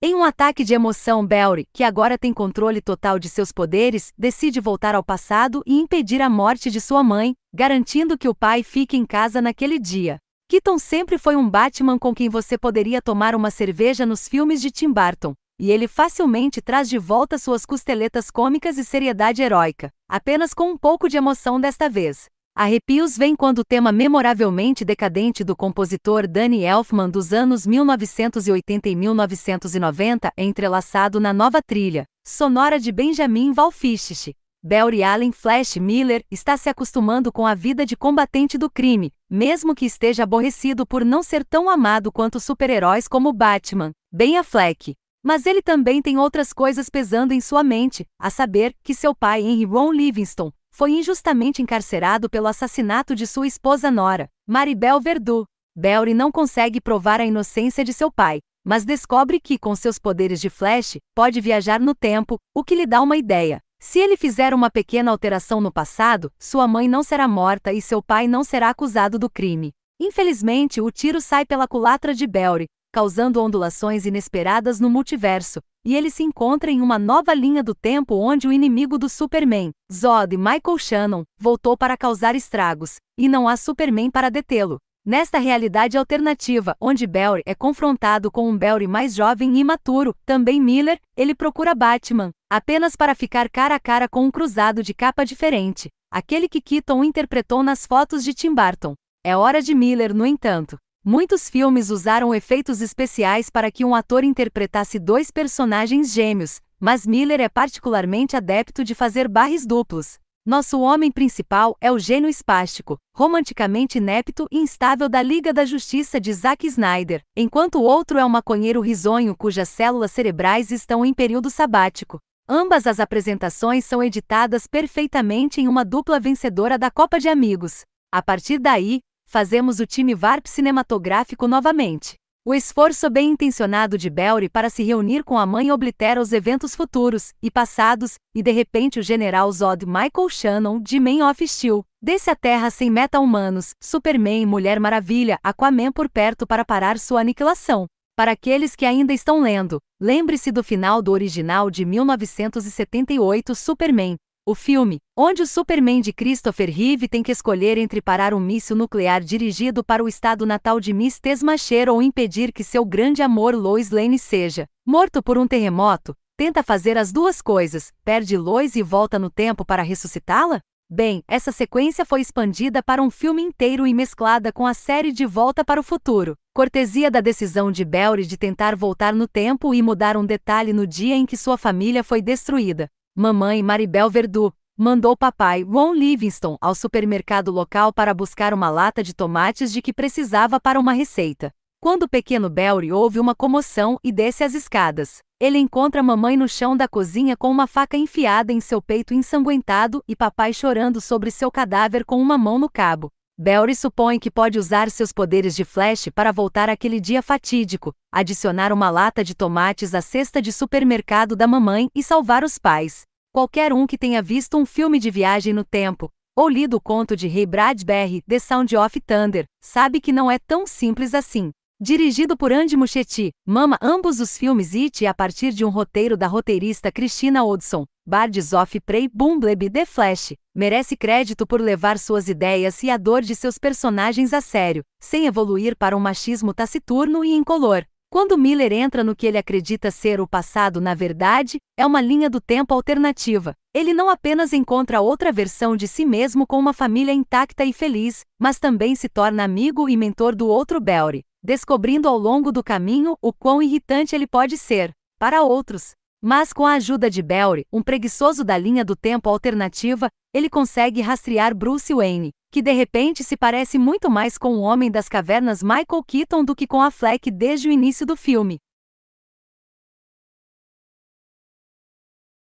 Em um ataque de emoção, Belry, que agora tem controle total de seus poderes, decide voltar ao passado e impedir a morte de sua mãe, garantindo que o pai fique em casa naquele dia. Keaton sempre foi um Batman com quem você poderia tomar uma cerveja nos filmes de Tim Burton, e ele facilmente traz de volta suas costeletas cômicas e seriedade heróica, apenas com um pouco de emoção desta vez. Arrepios vem quando o tema memoravelmente decadente do compositor Danny Elfman dos anos 1980 e 1990 é entrelaçado na nova trilha, sonora de Benjamin Valfischich. Belry Allen Flash Miller está se acostumando com a vida de combatente do crime, mesmo que esteja aborrecido por não ser tão amado quanto super-heróis como Batman, Ben Affleck. Mas ele também tem outras coisas pesando em sua mente, a saber que seu pai Henry Ron Livingston, foi injustamente encarcerado pelo assassinato de sua esposa Nora, Maribel Verdu. Belry não consegue provar a inocência de seu pai, mas descobre que, com seus poderes de Flash, pode viajar no tempo, o que lhe dá uma ideia. Se ele fizer uma pequena alteração no passado, sua mãe não será morta e seu pai não será acusado do crime. Infelizmente, o tiro sai pela culatra de Belry, causando ondulações inesperadas no multiverso, e ele se encontra em uma nova linha do tempo onde o inimigo do Superman, Zod Michael Shannon, voltou para causar estragos, e não há Superman para detê-lo. Nesta realidade alternativa, onde Barry é confrontado com um Barry mais jovem e imaturo, também Miller, ele procura Batman, apenas para ficar cara a cara com um cruzado de capa diferente, aquele que Keaton interpretou nas fotos de Tim Burton. É hora de Miller, no entanto, Muitos filmes usaram efeitos especiais para que um ator interpretasse dois personagens gêmeos, mas Miller é particularmente adepto de fazer barres duplos. Nosso homem principal é o gênio espástico, romanticamente inepto e instável da Liga da Justiça de Zack Snyder, enquanto o outro é um maconheiro risonho cujas células cerebrais estão em período sabático. Ambas as apresentações são editadas perfeitamente em uma dupla vencedora da Copa de Amigos. A partir daí, fazemos o time VARP cinematográfico novamente. O esforço bem intencionado de Belry para se reunir com a mãe oblitera os eventos futuros e passados, e de repente o general Zod Michael Shannon, de Man of Steel, desce a Terra sem meta-humanos, Superman, Mulher Maravilha, Aquaman por perto para parar sua aniquilação. Para aqueles que ainda estão lendo, lembre-se do final do original de 1978 Superman, o filme, onde o Superman de Christopher Reeve tem que escolher entre parar um míssil nuclear dirigido para o estado natal de Miss Tesmacher ou impedir que seu grande amor Lois Lane seja morto por um terremoto, tenta fazer as duas coisas, perde Lois e volta no tempo para ressuscitá-la? Bem, essa sequência foi expandida para um filme inteiro e mesclada com a série De Volta para o Futuro, cortesia da decisão de Belry de tentar voltar no tempo e mudar um detalhe no dia em que sua família foi destruída. Mamãe Maribel Verdu mandou papai Ron Livingston ao supermercado local para buscar uma lata de tomates de que precisava para uma receita. Quando o pequeno Belry ouve uma comoção e desce as escadas, ele encontra mamãe no chão da cozinha com uma faca enfiada em seu peito ensanguentado e papai chorando sobre seu cadáver com uma mão no cabo. Belry supõe que pode usar seus poderes de Flash para voltar àquele dia fatídico, adicionar uma lata de tomates à cesta de supermercado da mamãe e salvar os pais. Qualquer um que tenha visto um filme de viagem no tempo, ou lido o conto de Ray Bradbury, The Sound of Thunder, sabe que não é tão simples assim. Dirigido por Andy Muschietti, mama ambos os filmes It a partir de um roteiro da roteirista Christina Odson. Bards of Prey Bumblebee The Flash merece crédito por levar suas ideias e a dor de seus personagens a sério, sem evoluir para um machismo taciturno e incolor. Quando Miller entra no que ele acredita ser o passado, na verdade, é uma linha do tempo alternativa. Ele não apenas encontra outra versão de si mesmo com uma família intacta e feliz, mas também se torna amigo e mentor do outro Belry, descobrindo ao longo do caminho o quão irritante ele pode ser, para outros. Mas com a ajuda de Belry, um preguiçoso da linha do tempo alternativa, ele consegue rastrear Bruce Wayne, que de repente se parece muito mais com o Homem das Cavernas Michael Keaton do que com a Fleck desde o início do filme.